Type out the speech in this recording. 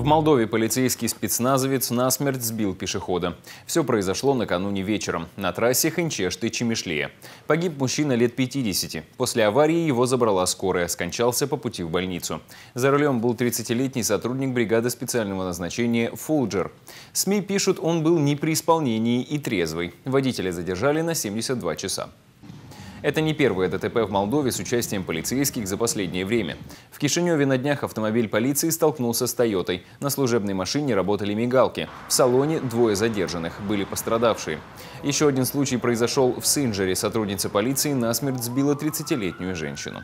В Молдове полицейский спецназовец насмерть сбил пешехода. Все произошло накануне вечером на трассе Хенчешты-Чемишлея. Погиб мужчина лет 50. После аварии его забрала скорая, скончался по пути в больницу. За рулем был 30-летний сотрудник бригады специального назначения «Фулджер». СМИ пишут, он был не при исполнении и трезвый. Водителя задержали на 72 часа. Это не первое ДТП в Молдове с участием полицейских за последнее время. В Кишиневе на днях автомобиль полиции столкнулся с «Тойотой». На служебной машине работали мигалки. В салоне двое задержанных, были пострадавшие. Еще один случай произошел в Синджере. Сотрудница полиции насмерть сбила 30-летнюю женщину.